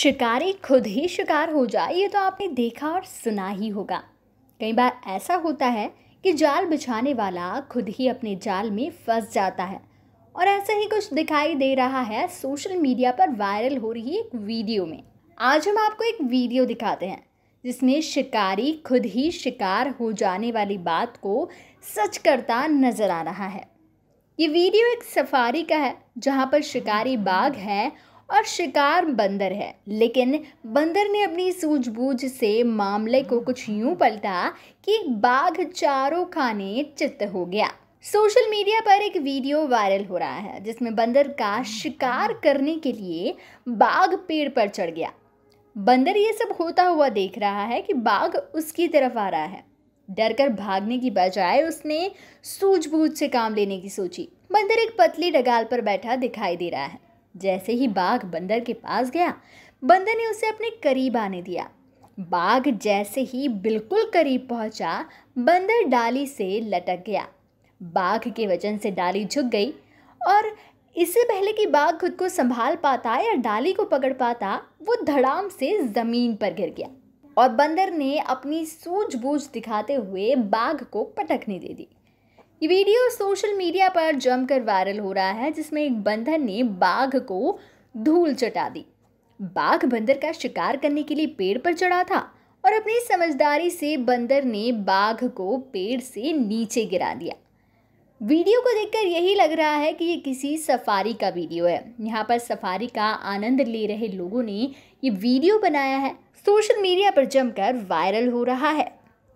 शिकारी खुद ही शिकार हो जाए ये तो आपने देखा और सुना ही होगा कई बार ऐसा होता है कि जाल बिछाने वाला खुद ही अपने जाल में फंस जाता है और ऐसा ही कुछ दिखाई दे रहा है सोशल मीडिया पर वायरल हो रही एक वीडियो में आज हम आपको एक वीडियो दिखाते हैं जिसमें शिकारी खुद ही शिकार हो जाने वाली बात को सच करता नज़र आ रहा है ये वीडियो एक सफारी का है जहाँ पर शिकारी बाघ है और शिकार बंदर है लेकिन बंदर ने अपनी सूझबूझ से मामले को कुछ यूं पलटा कि बाघ चारों खाने चित्त हो गया सोशल मीडिया पर एक वीडियो वायरल हो रहा है जिसमें बंदर का शिकार करने के लिए बाघ पेड़ पर चढ़ गया बंदर ये सब होता हुआ देख रहा है कि बाघ उसकी तरफ आ रहा है डर कर भागने की बजाय उसने सूझबूझ से काम लेने की सोची बंदर एक पतली डगाल पर बैठा दिखाई दे रहा है जैसे ही बाघ बंदर के पास गया बंदर ने उसे अपने करीब आने दिया बाघ जैसे ही बिल्कुल करीब पहुंचा बंदर डाली से लटक गया बाघ के वजन से डाली झुक गई और इससे पहले कि बाघ खुद को संभाल पाता या डाली को पकड़ पाता वो धड़ाम से ज़मीन पर गिर गया और बंदर ने अपनी सूझबूझ दिखाते हुए बाघ को पटकने दे दी ये वीडियो सोशल मीडिया पर जमकर वायरल हो रहा है जिसमें एक बंदर ने बाघ को धूल चटा दी बाघ बंदर का शिकार करने के लिए पेड़ पर चढ़ा था और अपनी समझदारी से बंदर ने बाघ को पेड़ से नीचे गिरा दिया वीडियो को देखकर यही लग रहा है कि ये किसी सफारी का वीडियो है यहाँ पर सफारी का आनंद ले रहे लोगों ने ये वीडियो बनाया है सोशल मीडिया पर जमकर वायरल हो रहा है